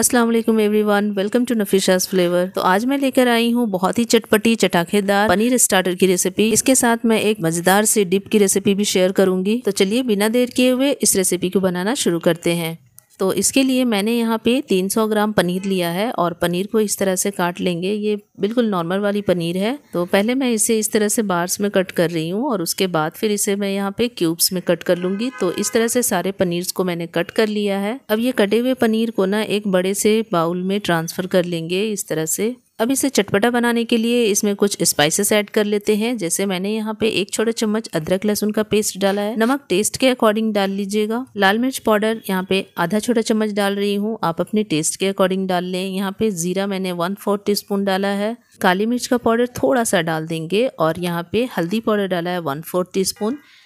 अस्सलाम वालेकुम everyone welcome to Nafisha's flavour तो आज मैं लेकर आई हूँ बहुत ही चटपटी चटाखेदार पनीर स्टार्टर की रेसिपी इसके साथ मैं एक मजेदार सी डिप की रेसिपी भी शेयर करूंगी तो चलिए बिना देर किए हुए इस रेसिपी को बनाना शुरू करते हैं तो इसके लिए मैंने यहाँ पे 300 ग्राम पनीर लिया है और पनीर को इस तरह से काट लेंगे ये बिल्कुल नॉर्मल वाली पनीर है तो पहले मैं इसे इस तरह से बार्स में कट कर रही हूँ और उसके बाद फिर इसे मैं यहाँ पे क्यूब्स में कट कर लूँगी तो इस तरह से सारे पनीर को मैंने कट कर लिया है अब ये कटे हुए पनीर को ना एक बड़े से बाउल में ट्रांसफ़र कर लेंगे इस तरह से अब इसे चटपटा बनाने के लिए इसमें कुछ स्पाइसेस ऐड कर लेते हैं जैसे मैंने यहाँ पे एक छोटा चम्मच अदरक लहसुन का पेस्ट डाला है नमक टेस्ट के अकॉर्डिंग डाल लीजिएगा लाल मिर्च पाउडर यहाँ पे आधा छोटा चम्मच डाल रही हूँ आप अपने टेस्ट के अकॉर्डिंग डाल लें यहाँ पे जीरा मैंने वन फोर्थ टी डाला है काली मिर्च का पाउडर थोड़ा सा डाल देंगे और यहाँ पे हल्दी पाउडर डाला है वन फोर्थ टी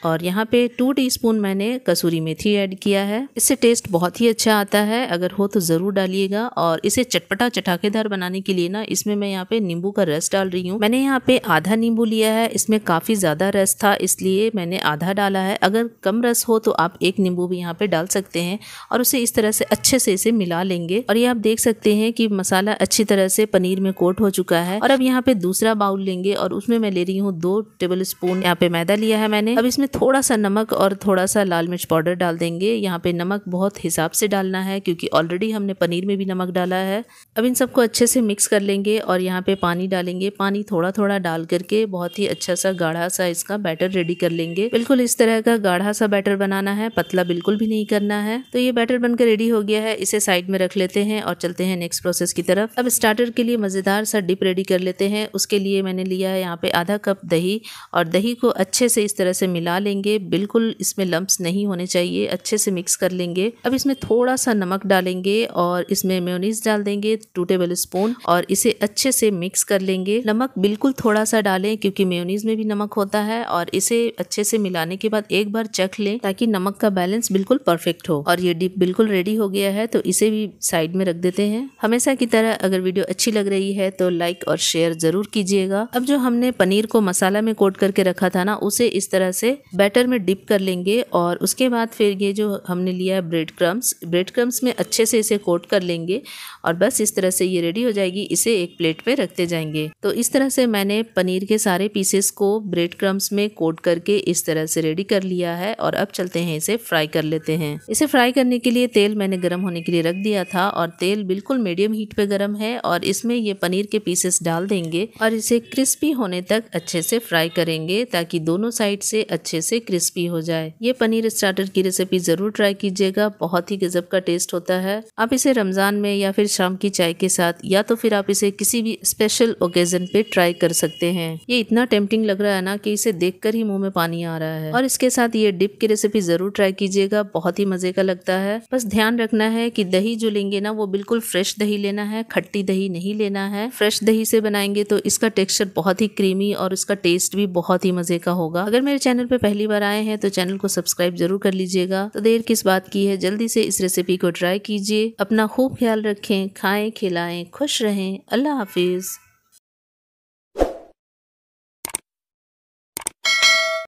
और यहाँ पे टू टी मैंने कसूरी मेथी ऐड किया है इससे टेस्ट बहुत ही अच्छा आता है अगर हो तो ज़रूर डालिएगा और इसे चटपटा चटाकेदार बनाने के लिए ना इस इसमें मैं यहाँ पे नींबू का रस डाल रही हूँ मैंने यहाँ पे आधा नींबू लिया है इसमें काफ़ी ज़्यादा रस था इसलिए मैंने आधा डाला है अगर कम रस हो तो आप एक नींबू भी यहाँ पे डाल सकते हैं और उसे इस तरह से अच्छे से इसे मिला लेंगे और ये आप देख सकते हैं कि मसाला अच्छी तरह से पनीर में कोट हो चुका है और अब यहाँ पे दूसरा बाउल लेंगे और उसमें मैं ले रही हूँ दो टेबल स्पून यहाँ पे मैदा लिया है मैंने अब इसमें थोड़ा सा नमक और थोड़ा सा लाल मिर्च पाउडर डाल देंगे यहाँ पे नमक बहुत हिसाब से डालना है क्योंकि ऑलरेडी हमने पनीर में भी नमक डाला है अब इन सबको अच्छे से मिक्स कर लेंगे लेंगे और यहाँ पे पानी डालेंगे पानी थोड़ा थोड़ा डाल करके बहुत ही अच्छा सा गाढ़ा सा इसका बैटर रेडी कर लेंगे बिल्कुल इस तरह का गाढ़ा सा बैटर बनाना है पतला बिल्कुल भी नहीं करना है तो ये बैटर बनकर रेडी हो गया है इसे साइड में रख लेते हैं और चलते हैं नेक्स्ट प्रोसेस की तरफ अब स्टार्टर के लिए मज़ेदार सा डिप रेडी कर लेते हैं उसके लिए मैंने लिया है यहाँ पे आधा कप दही और दही को अच्छे से इस तरह से मिला लेंगे बिल्कुल इसमें लम्ब्स नहीं होने चाहिए अच्छे से मिक्स कर लेंगे अब इसमें थोड़ा सा नमक डालेंगे और इसमें मेयोनीज डाल देंगे टू टेबल स्पून और इसे अच्छे से मिक्स कर लेंगे नमक बिल्कुल थोड़ा सा डालें क्योंकि मेयोनीज में भी नमक होता है और इसे अच्छे से मिलाने के बाद एक बार चख लें ताकि नमक का बैलेंस बिल्कुल परफेक्ट हो और ये डिप बिल्कुल रेडी हो गया है तो इसे भी साइड में रख देते हैं हमेशा की तरह अगर वीडियो अच्छी लग रही है तो लाइक और शेयर जरूर कीजिएगा अब जो हमने पनीर को मसाला में कोट करके रखा था ना उसे इस तरह से बैटर में डिप कर लेंगे और उसके बाद फिर ये जो हमने लिया है ब्रेड क्रम्स ब्रेड क्रम्स में अच्छे से इसे कोट कर लेंगे और बस इस तरह से ये रेडी हो जाएगी इसे एक प्लेट पे रखते जाएंगे तो इस तरह से मैंने पनीर के सारे पीसेस को ब्रेड क्रम्स में कोट करके इस तरह से रेडी कर लिया है और अब चलते हैं इसे फ्राई कर लेते हैं इसे फ्राई करने के लिए तेल मैंने गर्म होने के लिए रख दिया था और तेल बिल्कुल मीडियम हीट पे गर्म है और इसमें ये पनीर के पीसेस डाल देंगे और इसे क्रिस्पी होने तक अच्छे से फ्राई करेंगे ताकि दोनों साइड से अच्छे से क्रिस्पी हो जाए ये पनीर स्टार्टर की रेसिपी जरूर ट्राई कीजिएगा बहुत ही गजब का टेस्ट होता है आप इसे रमजान में या फिर शाम की चाय के साथ या तो फिर आप इसे किसी भी स्पेशल ओकेजन पे ट्राई कर सकते हैं ये इतना टेम्पटिंग लग रहा है ना कि इसे देखकर ही मुंह में पानी आ रहा है और इसके साथ ये डिप की रेसिपी जरूर ट्राई कीजिएगा बहुत ही मजे का लगता है बस ध्यान रखना है कि दही जो लेंगे ना वो बिल्कुल फ्रेश दही लेना है खट्टी दही नहीं लेना है फ्रेश दही से बनाएंगे तो इसका टेक्सचर बहुत ही क्रीमी और इसका टेस्ट भी बहुत ही मजे का होगा अगर मेरे चैनल पर पहली बार आए हैं तो चैनल को सब्सक्राइब जरूर कर लीजिएगा तो देर किस बात की है जल्दी से इस रेसिपी को ट्राई कीजिए अपना खूब ख्याल रखें खाएं खिलाएं खुश रहें अल्लाह Love is